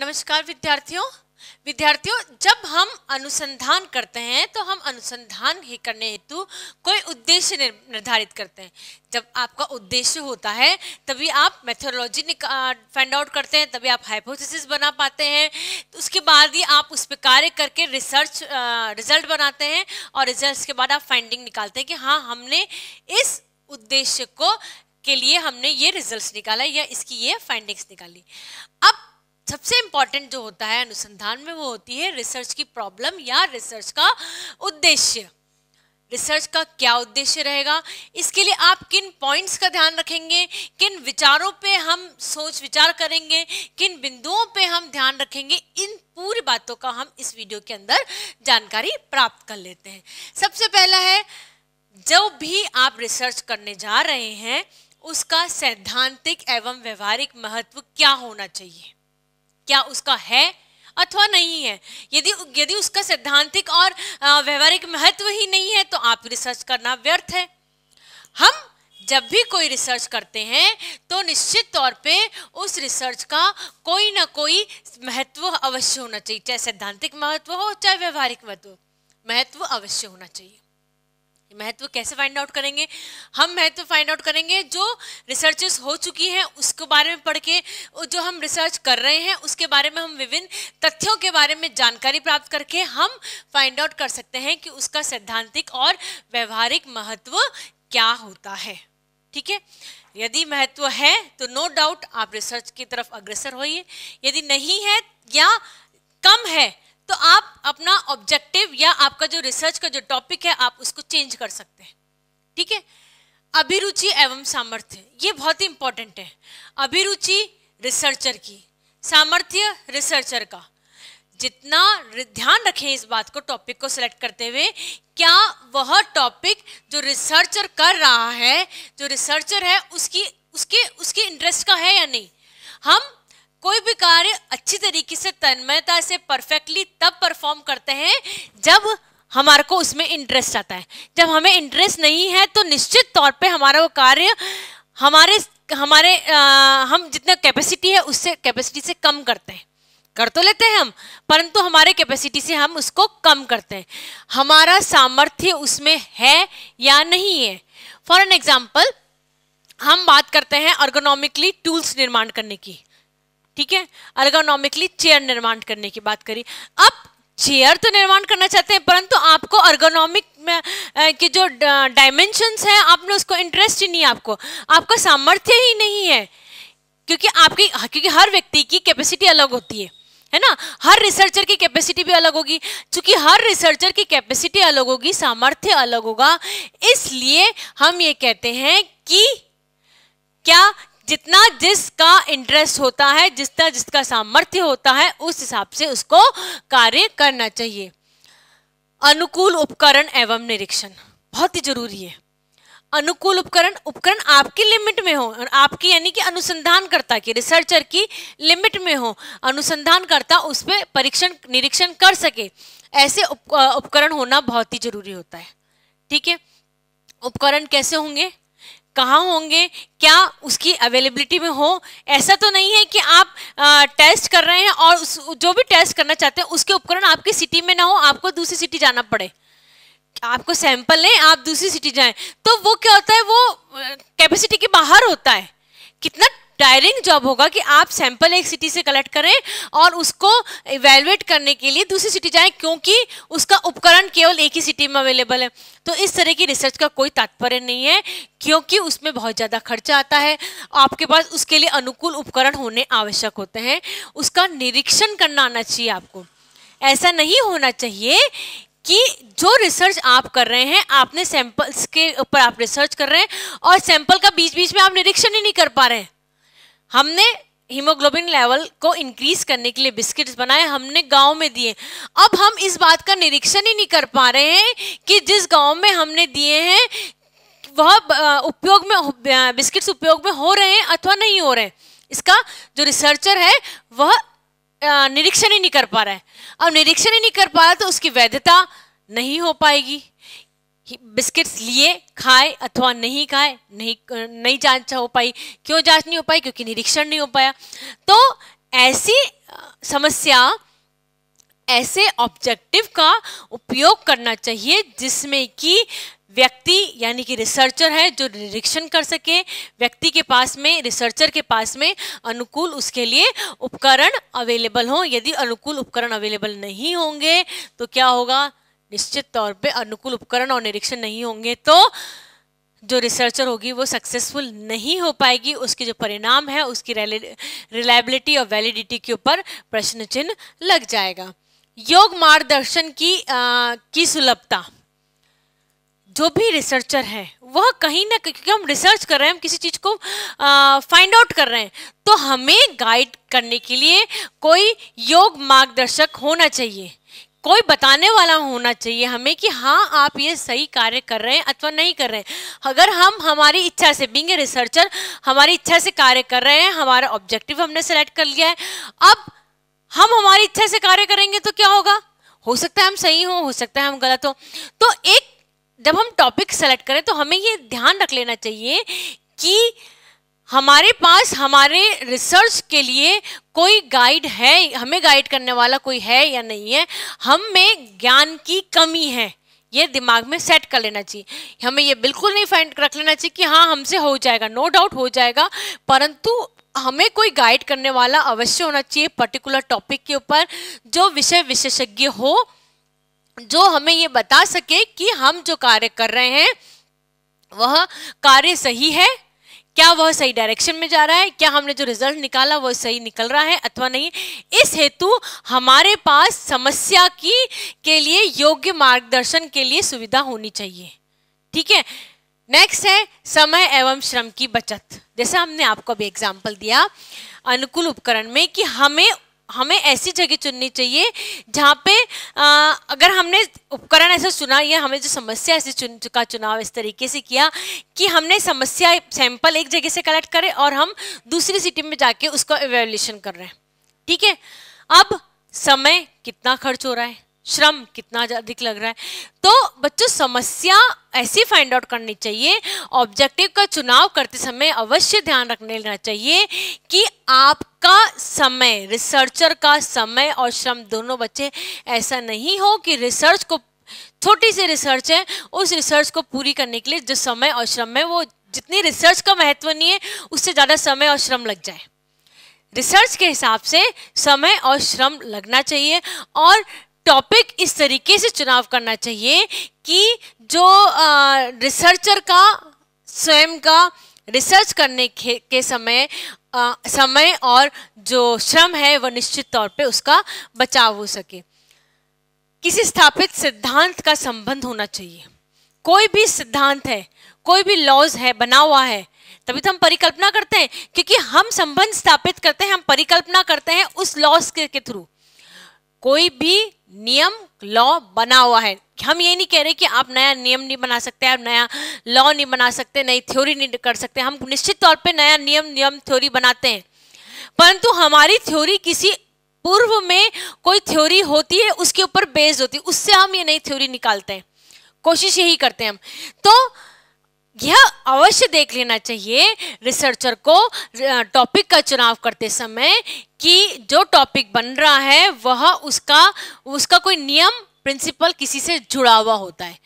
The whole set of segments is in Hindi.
नमस्कार विद्यार्थियों विद्यार्थियों जब हम अनुसंधान करते हैं तो हम अनुसंधान ही करने हेतु कोई उद्देश्य निर्धारित करते हैं जब आपका उद्देश्य होता है तभी आप मेथोलॉजी फाइंड आउट करते हैं तभी आप हाइपोथेसिस बना पाते हैं तो उसके बाद ही आप उस पर कार्य करके रिसर्च रिजल्ट बनाते हैं और रिजल्ट के बाद आप फाइंडिंग निकालते हैं कि हाँ हमने इस उद्देश्य को के लिए हमने ये रिजल्ट निकाला या इसकी ये फाइंडिंग्स निकाली अब सबसे इम्पॉर्टेंट जो होता है अनुसंधान में वो होती है रिसर्च की प्रॉब्लम या रिसर्च का उद्देश्य रिसर्च का क्या उद्देश्य रहेगा इसके लिए आप किन पॉइंट्स का ध्यान रखेंगे किन विचारों पे हम सोच विचार करेंगे किन बिंदुओं पे हम ध्यान रखेंगे इन पूरी बातों का हम इस वीडियो के अंदर जानकारी प्राप्त कर लेते हैं सबसे पहला है जब भी आप रिसर्च करने जा रहे हैं उसका सैद्धांतिक एवं व्यवहारिक महत्व क्या होना चाहिए क्या उसका है अथवा नहीं है यदि यदि उसका सैद्धांतिक और व्यवहारिक महत्व ही नहीं है तो आप रिसर्च करना व्यर्थ है हम जब भी कोई रिसर्च करते हैं तो निश्चित तौर पे उस रिसर्च का कोई ना कोई महत्व अवश्य होना चाहिए चाहे सैद्धांतिक महत्व हो चाहे व्यवहारिक महत्व महत्व अवश्य होना चाहिए महत्व कैसे फाइंड आउट करेंगे हम महत्व फाइंड आउट करेंगे जो रिसर्चेस हो चुकी हैं उसके बारे में पढ़ के जो हम रिसर्च कर रहे हैं उसके बारे में हम विभिन्न तथ्यों के बारे में जानकारी प्राप्त करके हम फाइंड आउट कर सकते हैं कि उसका सैद्धांतिक और व्यवहारिक महत्व क्या होता है ठीक है यदि महत्व है तो नो डाउट आप रिसर्च की तरफ अग्रसर होइए यदि नहीं है या कम है तो आप अपना ऑब्जेक्टिव या आपका जो रिसर्च का जो टॉपिक है आप उसको चेंज कर सकते हैं ठीक है अभिरुचि एवं सामर्थ्य ये बहुत ही इंपॉर्टेंट है अभिरुचि रिसर्चर की सामर्थ्य रिसर्चर का जितना ध्यान रखें इस बात को टॉपिक को सिलेक्ट करते हुए क्या वह टॉपिक जो रिसर्चर कर रहा है जो रिसर्चर है उसकी उसके उसके इंटरेस्ट का है या नहीं हम कोई भी कार्य अच्छी तरीके से तन्मयता से परफेक्टली तब परफॉर्म करते हैं जब हमारे को उसमें इंटरेस्ट आता है जब हमें इंटरेस्ट नहीं है तो निश्चित तौर पे हमारा वो कार्य हमारे हमारे आ, हम जितना कैपेसिटी है उससे कैपेसिटी से कम करते हैं कर तो लेते हैं हम परंतु हमारे कैपेसिटी से हम उसको कम करते हैं हमारा सामर्थ्य उसमें है या नहीं है फॉर एन एग्जाम्पल हम बात करते हैं ऑर्गोनॉमिकली टूल्स निर्माण करने की ठीक है अर्गोनॉमिकली चेयर निर्माण करने की बात करी अब चेयर तो निर्माण करना चाहते हैं परंतु आपको अर्गोनॉमिक के जो डायमेंशंस हैं आपने उसको इंटरेस्ट ही नहीं आपको आपका सामर्थ्य ही नहीं है क्योंकि आपकी क्योंकि हर व्यक्ति की कैपेसिटी अलग होती है है ना हर रिसर्चर की कैपेसिटी भी अलग होगी क्योंकि हर रिसर्चर की कैपेसिटी अलग होगी सामर्थ्य अलग होगा इसलिए हम ये कहते हैं कि क्या जितना जिसका इंटरेस्ट होता है जितना जिसका सामर्थ्य होता है उस हिसाब से उसको कार्य करना चाहिए अनुकूल उपकरण एवं निरीक्षण बहुत ही जरूरी है अनुकूल उपकरण उपकरण आपकी लिमिट में हो और आपकी यानी कि अनुसंधानकर्ता की रिसर्चर की लिमिट में हो अनुसंधानकर्ता उस पर परीक्षण निरीक्षण कर सके ऐसे उप, उपकरण होना बहुत ही जरूरी होता है ठीक है उपकरण कैसे होंगे कहाँ होंगे क्या उसकी अवेलेबिलिटी में हो ऐसा तो नहीं है कि आप आ, टेस्ट कर रहे हैं और उस जो भी टेस्ट करना चाहते हैं उसके उपकरण आपकी सिटी में ना हो आपको दूसरी सिटी जाना पड़े आपको सैंपल लें आप दूसरी सिटी जाएं तो वो क्या होता है वो कैपेसिटी के बाहर होता है कितना टायरिंग जॉब होगा कि आप सैंपल एक सिटी से कलेक्ट करें और उसको इवेलुएट करने के लिए दूसरी सिटी जाएं क्योंकि उसका उपकरण केवल एक ही सिटी में अवेलेबल है तो इस तरह की रिसर्च का कोई तात्पर्य नहीं है क्योंकि उसमें बहुत ज़्यादा खर्चा आता है आपके पास उसके लिए अनुकूल उपकरण होने आवश्यक होते हैं उसका निरीक्षण करना आना चाहिए आपको ऐसा नहीं होना चाहिए कि जो रिसर्च आप कर रहे हैं आपने सैंपल्स के ऊपर आप रिसर्च कर रहे हैं और सैंपल का बीच बीच में आप निरीक्षण ही नहीं कर पा रहे हैं हमने हीमोग्लोबिन लेवल को इंक्रीज करने के लिए बिस्किट्स बनाए हमने गांव में दिए अब हम इस बात का निरीक्षण ही नहीं कर पा रहे हैं कि जिस गांव में हमने दिए हैं वह उपयोग में बिस्किट्स उपयोग में हो रहे हैं अथवा नहीं हो रहे हैं इसका जो रिसर्चर है वह निरीक्षण ही नहीं कर पा रहा है अब निरीक्षण ही नहीं कर पा रहा तो उसकी वैधता नहीं हो पाएगी बिस्किट्स लिए खाए अथवा नहीं खाए नहीं नहीं जांच हो पाई क्यों जांच नहीं हो पाई क्योंकि निरीक्षण नहीं हो पाया तो ऐसी समस्या ऐसे ऑब्जेक्टिव का उपयोग करना चाहिए जिसमें कि व्यक्ति यानी कि रिसर्चर है जो निरीक्षण कर सके व्यक्ति के पास में रिसर्चर के पास में अनुकूल उसके लिए उपकरण अवेलेबल हो यदि अनुकूल उपकरण अवेलेबल नहीं होंगे तो क्या होगा निश्चित तौर पे अनुकूल उपकरण और निरीक्षण नहीं होंगे तो जो रिसर्चर होगी वो सक्सेसफुल नहीं हो पाएगी उसके जो परिणाम है उसकी रिलायबिलिटी और वैलिडिटी के ऊपर प्रश्न चिन्ह लग जाएगा योग मार्गदर्शन की आ, की सुलभता जो भी रिसर्चर है वह कहीं ना कहीं क्योंकि हम रिसर्च कर रहे हैं हम किसी चीज़ को फाइंड आउट कर रहे हैं तो हमें गाइड करने के लिए कोई योग मार्गदर्शक होना चाहिए कोई बताने वाला होना चाहिए हमें कि हाँ आप ये सही कार्य कर रहे हैं अथवा नहीं कर रहे हैं अगर हम हमारी इच्छा से बींग रिसर्चर हमारी इच्छा से कार्य कर रहे हैं हमारा ऑब्जेक्टिव हमने सेलेक्ट कर लिया है अब हम हमारी इच्छा से कार्य करेंगे तो क्या होगा हो सकता है हम सही हो हो सकता है हम गलत हो तो एक जब हम टॉपिक सेलेक्ट करें तो हमें ये ध्यान रख लेना चाहिए कि हमारे पास हमारे रिसर्च के लिए कोई गाइड है हमें गाइड करने वाला कोई है या नहीं है हम में ज्ञान की कमी है ये दिमाग में सेट कर लेना चाहिए हमें ये बिल्कुल नहीं फाइंड रख लेना चाहिए कि हाँ हमसे हो जाएगा नो no डाउट हो जाएगा परंतु हमें कोई गाइड करने वाला अवश्य होना चाहिए पर्टिकुलर टॉपिक के ऊपर जो विषय विशेषज्ञ हो जो हमें ये बता सके कि हम जो कार्य कर रहे हैं वह कार्य सही है क्या वह सही डायरेक्शन में जा रहा है क्या हमने जो रिजल्ट निकाला वह सही निकल रहा है अथवा नहीं इस हेतु हमारे पास समस्या की के लिए योग्य मार्गदर्शन के लिए सुविधा होनी चाहिए ठीक है नेक्स्ट है समय एवं श्रम की बचत जैसा हमने आपको अभी एग्जाम्पल दिया अनुकूल उपकरण में कि हमें हमें ऐसी जगह चुननी चाहिए जहाँ पे आ, अगर हमने उपकरण ऐसा चुना या हमें जो समस्या ऐसी चुन का चुनाव इस तरीके से किया कि हमने समस्या सैंपल एक जगह से कलेक्ट करें और हम दूसरी सिटी में जाके उसका एवेल्यूशन कर रहे हैं ठीक है अब समय कितना खर्च हो रहा है श्रम कितना अधिक लग रहा है तो बच्चों समस्या ऐसी फाइंड आउट करनी चाहिए ऑब्जेक्टिव का चुनाव करते समय अवश्य ध्यान रखने लेना चाहिए कि आपका समय रिसर्चर का समय और श्रम दोनों बच्चे ऐसा नहीं हो कि रिसर्च को छोटी सी रिसर्च है उस रिसर्च को पूरी करने के लिए जो समय और श्रम है वो जितनी रिसर्च का महत्व नहीं है उससे ज़्यादा समय और श्रम लग जाए रिसर्च के हिसाब से समय और श्रम लगना चाहिए और टॉपिक इस तरीके से चुनाव करना चाहिए कि जो रिसर्चर का स्वयं का रिसर्च करने के, के समय आ, समय और जो श्रम है वह निश्चित तौर पे उसका बचाव हो सके किसी स्थापित सिद्धांत का संबंध होना चाहिए कोई भी सिद्धांत है कोई भी लॉज है बना हुआ है तभी तो हम परिकल्पना करते हैं क्योंकि हम संबंध स्थापित करते हैं हम परिकल्पना करते हैं उस लॉज के, के थ्रू कोई भी नियम लॉ बना हुआ है हम ये नहीं कह रहे कि आप नया नियम नहीं बना सकते आप नया लॉ नहीं बना सकते नई थ्योरी नहीं कर सकते हम निश्चित तौर पे नया नियम नियम थ्योरी बनाते हैं परंतु हमारी थ्योरी किसी पूर्व में कोई थ्योरी होती है उसके ऊपर बेस्ड होती है उससे हम ये नई थ्योरी निकालते हैं कोशिश यही करते हैं हम तो यह अवश्य देख लेना चाहिए रिसर्चर को टॉपिक का चुनाव करते समय कि जो टॉपिक बन रहा है वह उसका उसका कोई नियम प्रिंसिपल किसी से जुड़ा हुआ होता है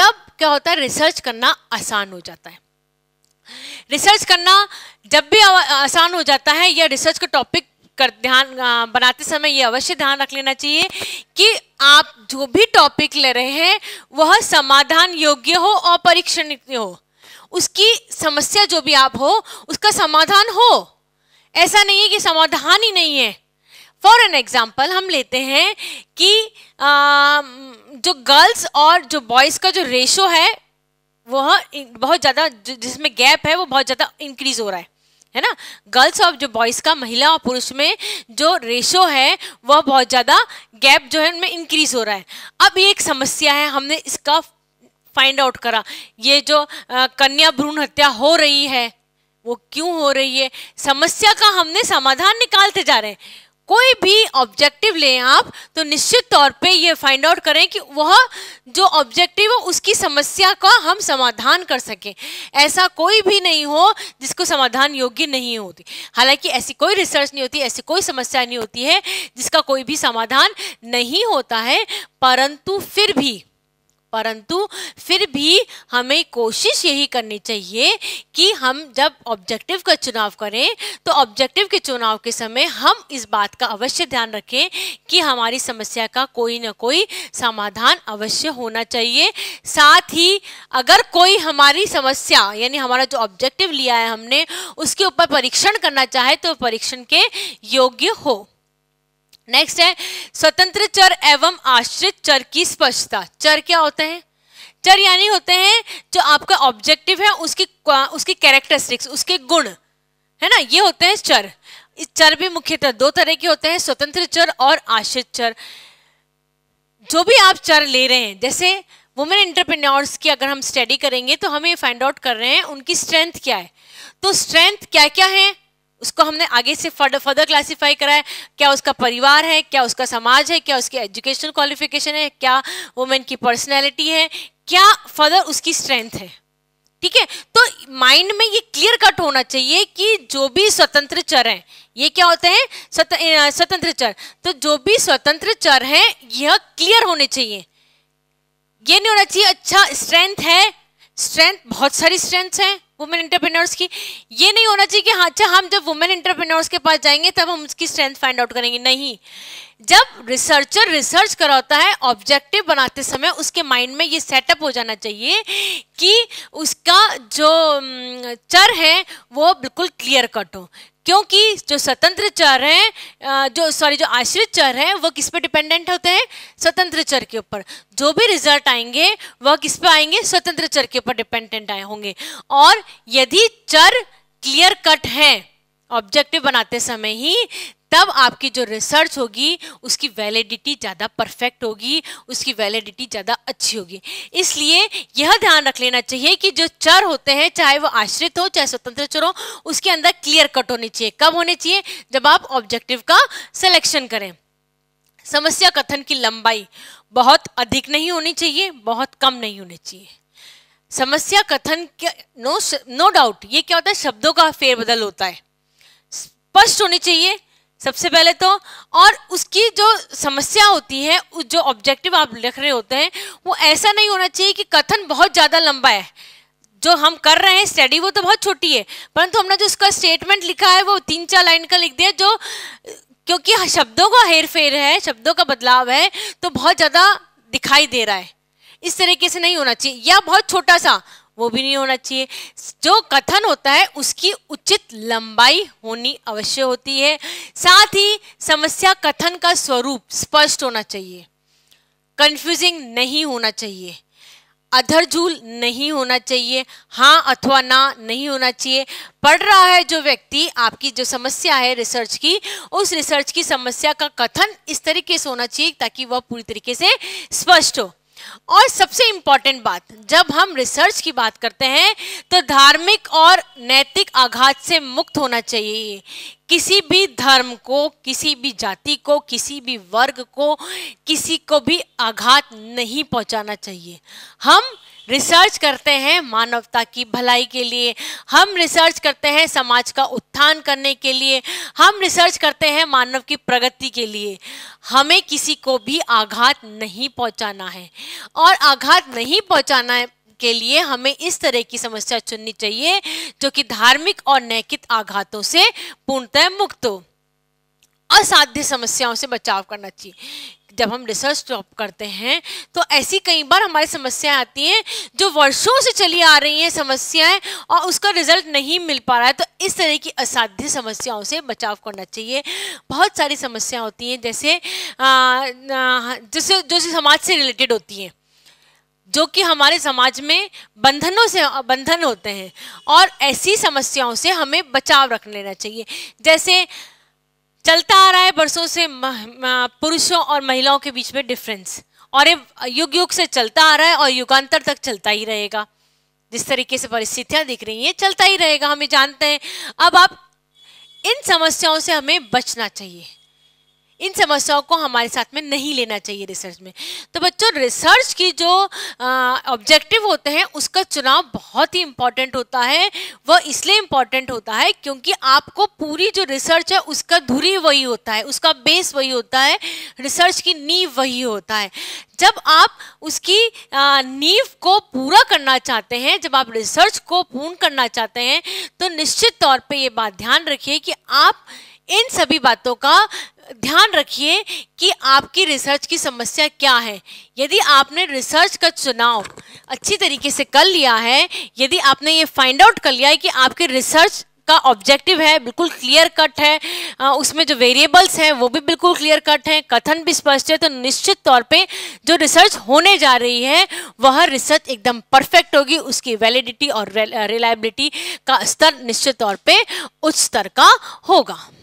तब क्या होता है रिसर्च करना आसान हो जाता है रिसर्च करना जब भी आसान हो जाता है या रिसर्च का टॉपिक कर ध्यान बनाते समय ये अवश्य ध्यान रख लेना चाहिए कि आप जो भी टॉपिक ले रहे हैं वह समाधान योग्य हो और परीक्षण हो उसकी समस्या जो भी आप हो उसका समाधान हो ऐसा नहीं है कि समाधान ही नहीं है फॉर एन एग्जाम्पल हम लेते हैं कि आ, जो गर्ल्स और जो बॉयज़ का जो रेशो है वह हाँ, बहुत ज़्यादा जिसमें गैप है वो बहुत ज़्यादा इंक्रीज हो रहा है है ना गर्ल्स और जो बॉयज़ का महिला और पुरुष में जो रेशो है वह बहुत ज़्यादा गैप जो है उनमें इंक्रीज हो रहा है अब ये एक समस्या है हमने इसका फाइंड आउट करा ये जो कन्या भ्रूण हत्या हो रही है वो क्यों हो रही है समस्या का हमने समाधान निकालते जा रहे हैं कोई भी ऑब्जेक्टिव लें आप तो निश्चित तौर पे ये फाइंड आउट करें कि वह जो ऑब्जेक्टिव हो उसकी समस्या का हम समाधान कर सकें ऐसा कोई भी नहीं हो जिसको समाधान योग्य नहीं होती हालांकि ऐसी कोई रिसर्च नहीं होती ऐसी कोई समस्या नहीं होती है जिसका कोई भी समाधान नहीं होता है परंतु फिर भी परंतु फिर भी हमें कोशिश यही करनी चाहिए कि हम जब ऑब्जेक्टिव का चुनाव करें तो ऑब्जेक्टिव के चुनाव के समय हम इस बात का अवश्य ध्यान रखें कि हमारी समस्या का कोई ना कोई समाधान अवश्य होना चाहिए साथ ही अगर कोई हमारी समस्या यानी हमारा जो ऑब्जेक्टिव लिया है हमने उसके ऊपर परीक्षण करना चाहे तो परीक्षण के योग्य हो नेक्स्ट है स्वतंत्र चर एवं आश्रित चर की स्पष्टता चर क्या होते हैं चर यानी होते हैं जो आपका ऑब्जेक्टिव है उसकी उसकी कैरेक्टरिस्टिक्स उसके गुण है ना ये होते हैं चर इस चर भी मुख्यतः दो तरह के होते हैं स्वतंत्र चर और आश्रित चर जो भी आप चर ले रहे हैं जैसे वुमेन एंटरप्रेन्योर्स की अगर हम स्टडी करेंगे तो हम ये फाइंड आउट कर रहे हैं उनकी स्ट्रेंथ क्या है तो स्ट्रेंथ क्या क्या है उसको हमने आगे से फर्दर फर्दर क्लासीफाई कराया क्या उसका परिवार है क्या उसका समाज है क्या उसकी एजुकेशनल क्वालिफिकेशन है क्या वुमेन की पर्सनैलिटी है क्या फर्दर उसकी स्ट्रेंथ है ठीक है तो माइंड में ये क्लियर कट होना चाहिए कि जो भी स्वतंत्र चर हैं ये क्या होते हैं स्वत, स्वतंत्र चर तो जो भी स्वतंत्र चर हैं यह क्लियर होने चाहिए ये नहीं होना चाहिए अच्छा स्ट्रेंथ है स्ट्रेंथ बहुत सारी स्ट्रेंथ्स हैं वुमेन इंटरप्रेन्योर्स की ये नहीं होना चाहिए कि हाँ अच्छा हम जब वुमेन इंटरप्रेन्योर्स के पास जाएंगे तब हम उसकी स्ट्रेंथ फाइंड आउट करेंगे नहीं जब रिसर्चर रिसर्च कराता है ऑब्जेक्टिव बनाते समय उसके माइंड में ये सेटअप हो जाना चाहिए कि उसका जो चर है वो बिल्कुल क्लियर कट हो क्योंकि जो स्वतंत्र चर हैं जो सॉरी जो आश्रित चर हैं वो किस पे डिपेंडेंट होते हैं स्वतंत्र चर के ऊपर जो भी रिजल्ट आएंगे वह किस पे आएंगे स्वतंत्र चर के ऊपर डिपेंडेंट आए होंगे और यदि चर क्लियर कट हैं ऑब्जेक्टिव बनाते समय ही तब आपकी जो रिसर्च होगी उसकी वैलिडिटी ज़्यादा परफेक्ट होगी उसकी वैलिडिटी ज़्यादा अच्छी होगी इसलिए यह ध्यान रख लेना चाहिए कि जो चर होते हैं चाहे वो आश्रित हो चाहे स्वतंत्र चर हो उसके अंदर क्लियर कट होने चाहिए कब होने चाहिए जब आप ऑब्जेक्टिव का सिलेक्शन करें समस्या कथन की लंबाई बहुत अधिक नहीं होनी चाहिए बहुत कम नहीं होनी चाहिए समस्या कथन के नो नो डाउट ये क्या होता है शब्दों का फेरबदल होता है स्पष्ट होनी चाहिए सबसे पहले तो और उसकी जो समस्या होती है जो ऑब्जेक्टिव आप लिख रहे होते हैं वो ऐसा नहीं होना चाहिए कि कथन बहुत ज़्यादा लंबा है जो हम कर रहे हैं स्टडी वो तो बहुत छोटी है परंतु हमने जो उसका स्टेटमेंट लिखा है वो तीन चार लाइन का लिख दिया जो क्योंकि शब्दों का हेर फेर है शब्दों का बदलाव है तो बहुत ज़्यादा दिखाई दे रहा है इस तरीके से नहीं होना चाहिए या बहुत छोटा सा वो भी नहीं होना चाहिए जो कथन होता है उसकी उचित लंबाई होनी अवश्य होती है साथ ही समस्या कथन का स्वरूप स्पष्ट होना चाहिए कंफ्यूजिंग नहीं होना चाहिए अधर झूल नहीं होना चाहिए हाँ अथवा ना नहीं होना चाहिए पढ़ रहा है जो व्यक्ति आपकी जो समस्या है रिसर्च की उस रिसर्च की समस्या का कथन इस तरीके से होना चाहिए ताकि वह पूरी तरीके से स्पष्ट हो और सबसे इम्पॉर्टेंट बात जब हम रिसर्च की बात करते हैं तो धार्मिक और नैतिक आघात से मुक्त होना चाहिए किसी भी धर्म को किसी भी जाति को किसी भी वर्ग को किसी को भी आघात नहीं पहुंचाना चाहिए हम रिसर्च करते हैं मानवता की भलाई के लिए हम रिसर्च करते हैं समाज का उत्थान करने के लिए हम रिसर्च करते हैं मानव की प्रगति के लिए हमें किसी को भी आघात नहीं पहुंचाना है और आघात नहीं पहुंचाना है के लिए हमें इस तरह की समस्या चुननी चाहिए जो कि धार्मिक और नैतिक आघातों से पूर्णतः मुक्त हो असाध्य समस्याओं से बचाव करना चाहिए जब हम रिसर्च जॉब करते हैं तो ऐसी कई बार हमारी समस्याएं आती हैं जो वर्षों से चली आ रही हैं समस्याएं और उसका रिजल्ट नहीं मिल पा रहा है तो इस तरह की असाध्य समस्याओं से बचाव करना चाहिए बहुत सारी समस्याएं होती हैं जैसे जैसे जो समाज से रिलेटेड होती हैं जो कि हमारे समाज में बंधनों से बंधन होते हैं और ऐसी समस्याओं से हमें बचाव रख लेना चाहिए जैसे चलता आ रहा है बरसों से पुरुषों और महिलाओं के बीच में डिफरेंस और ये युग युग से चलता आ रहा है और युगांतर तक चलता ही रहेगा जिस तरीके से परिस्थितियां दिख रही हैं चलता ही रहेगा हमें जानते हैं अब आप इन समस्याओं से हमें बचना चाहिए इन समस्याओं को हमारे साथ में नहीं लेना चाहिए रिसर्च में तो बच्चों रिसर्च की जो ऑब्जेक्टिव होते हैं उसका चुनाव बहुत ही इम्पॉर्टेंट होता है वह इसलिए इम्पॉर्टेंट होता है क्योंकि आपको पूरी जो रिसर्च है उसका धुरी वही होता है उसका बेस वही होता है रिसर्च की नींव वही होता है जब आप उसकी नींव को पूरा करना चाहते हैं जब आप रिसर्च को पूर्ण करना चाहते हैं तो निश्चित तौर पर ये बात ध्यान रखिए कि आप इन सभी बातों का ध्यान रखिए कि आपकी रिसर्च की समस्या क्या है यदि आपने रिसर्च का चुनाव अच्छी तरीके से कर लिया है यदि आपने ये फाइंड आउट कर लिया है कि आपकी रिसर्च का ऑब्जेक्टिव है बिल्कुल क्लियर कट है आ, उसमें जो वेरिएबल्स हैं वो भी बिल्कुल क्लियर कट हैं कथन भी स्पष्ट है तो निश्चित तौर पे जो रिसर्च होने जा रही है वह रिसर्च एकदम परफेक्ट होगी उसकी वैलिडिटी और रिलायबिलिटी का स्तर निश्चित तौर पे उच्च स्तर का होगा